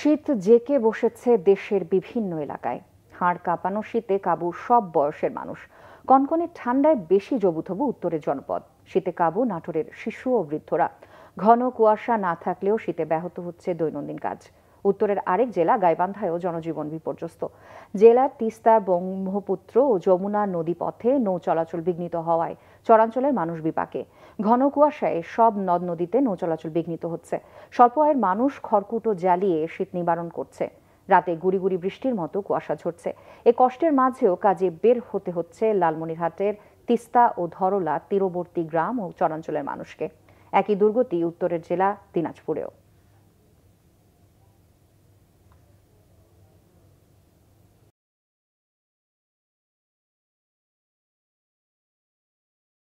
শীত জেকে বসেছে দেশের বিভিন্ন এলাকায় হাড় কাঁপানো শীতে কাবু সব বয়সের মানুষ কনকনে ঠান্ডায় বেশি জবুথবু উত্তরের জনপদ শীতে কাবু নাটোরের শিশু ও বৃদ্ধরা ঘন কুয়াশা না থাকলেও শীতে ব্যাহত হচ্ছে দৈনন্দিন কাজ উত্তরের আরেক জেলা গাইবান্ধায়ও জনজীবন বিপর্যস্ত জেলার তিস্তা ব্রহ্মপুত্র ও যমুনা নদী পথে নৌ চলাচল বিঘ্নিত হওয়ায় চরাঞ্চলের মানুষ বিপাকে ঘন কুয়াশায় সব নদ নদীতে নৌ চলাচল বিঘ্নিত হচ্ছে স্বল্প আয়ের মানুষ খড়কুটো জ্বালিয়ে শীত নিবারণ করছে রাতে গুড়ি গুড়ি বৃষ্টির মতো কুয়াশা ঝরছে এ কষ্টের মাঝেও কাজে বের হতে হচ্ছে লালমনিরহাটের তিস্তা ও ধরলা তীরবর্তী গ্রাম ও চরাঞ্চলের মানুষকে একই দুর্গতি উত্তরের জেলা দিনাজপুরেও